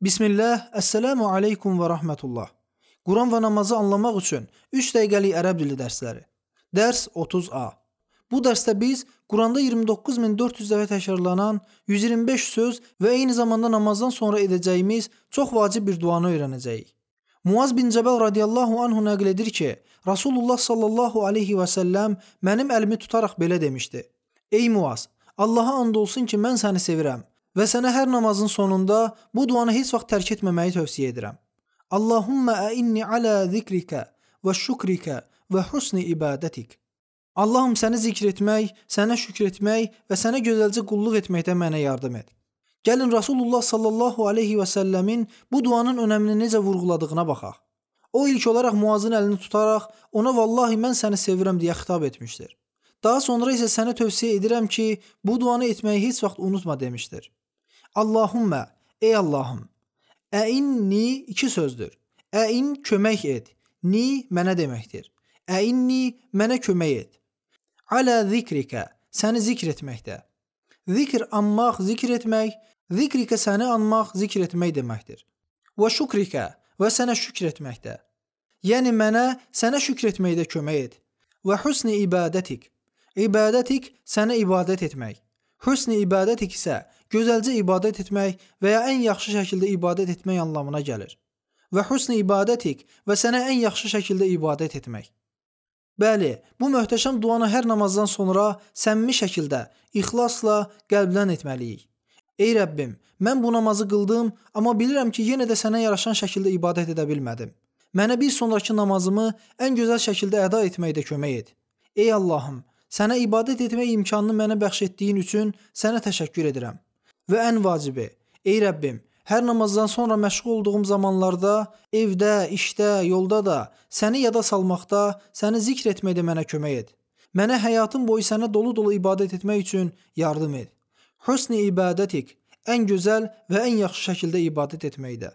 Bismillah, Əssəlamu aleykum və rahmetullah. Quran və namazı anlamaq üçün 3 dəqiqəlik ərəb dili dərsləri. Dərs 30A. Bu dərsdə biz Quranda 29400 dəfə təkrarlanan 125 söz və eyni zamanda namazdan sonra edəcəyimiz çox vacib bir duanı öyrənəcəyik. Muaz bin Cəbəl radiyallahu anhu nəql edir ki, Rasulullah sallallahu aleyhi və səlləm mənim əlimi tutaraq belə demişdi. Ey Muaz, Allaha and olsun ki, mən səni sevirəm və sənə hər namazın sonunda bu duanı heç vaxt tərk etməməyi tövsiyə edirəm. Allahumma inni ala zikrika və şükrika və husni ibadətik. Allahım səni zikr etmək, sənə şükr etmək və sənə gözəlcə qulluq etməkdə mənə yardım et. Gəlin Rasulullah sallallahu alayhi və səlləmin bu duanın önəmini necə vurğuladığına baxaq. O ilk olaraq Muazın əlini tutaraq ona vallahi mən səni sevirəm deyə xitab etmişdir. Daha sonra isə sənə tövsiyə edirəm ki, bu duanı etməyi heç vaxt unutma demişdir. Allahumma, ey Allahım, əinni iki sözdür. Əin kömək et, ni mənə deməkdir. Əinni mənə kömək et. Alə zikrikə, səni zikr etməkdə. Zikr anmaq, zikr etmək, zikrikə səni anmaq, zikr etmək deməkdir. Və şükrikə, və sənə şükr etməkdə. Yəni mənə sənə şükr etməkdə kömək et. Və husni ibadətik. İbadətik sənə ibadət etmək. Husni ibadətik isə gözəlcə ibadət etmək və ya ən yaxşı şəkildə ibadət etmək anlamına gəlir. Və husn ibadətik və sənə ən yaxşı şəkildə ibadət etmək. Bəli, bu möhtəşəm duanı hər namazdan sonra səmimi şəkildə, ixlasla, qəlbdən etməliyik. Ey Rəbbim, mən bu namazı qıldım, amma bilirəm ki, yenə də sənə yaraşan şəkildə ibadət edə bilmədim. Mənə bir sonrakı namazımı ən gözəl şəkildə əda etməkdə kömək et. Ey Allahım, sənə ibadət etmək imkanını mənə bəxş etdiyin üçün sənə təşəkkür edirəm və ən vacibi: Ey Rəbbim, hər namazdan sonra məşğul olduğum zamanlarda, evdə, işdə, yolda da səni yada salmaqda, səni zikr etməkdə mənə kömək et. Mənə həyatım boyu sənə dolu-dolu ibadət etmək üçün yardım et. Husni ibadətik, ən gözəl və ən yaxşı şəkildə ibadət etməkdə.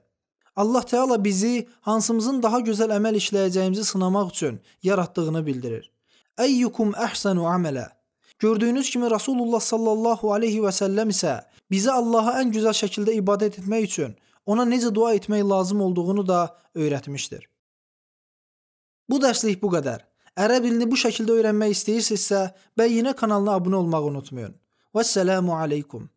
Allah Teala bizi hansımızın daha gözəl əməl işləyəcəyimizi sınamaq üçün yaratdığını bildirir. Ayyukum ahsanu amala Gördüyünüz kimi Rasulullah sallallahu aleyhi və səlləm isə bizə Allaha ən gözəl şəkildə ibadət etmək üçün ona necə dua etmək lazım olduğunu da öyrətmişdir. Bu dərslik bu qədər. Ərəb dilini bu şəkildə öyrənmək istəyirsinizsə, bəyinə kanalına abunə olmağı unutmayın. Vəssalamu aleykum.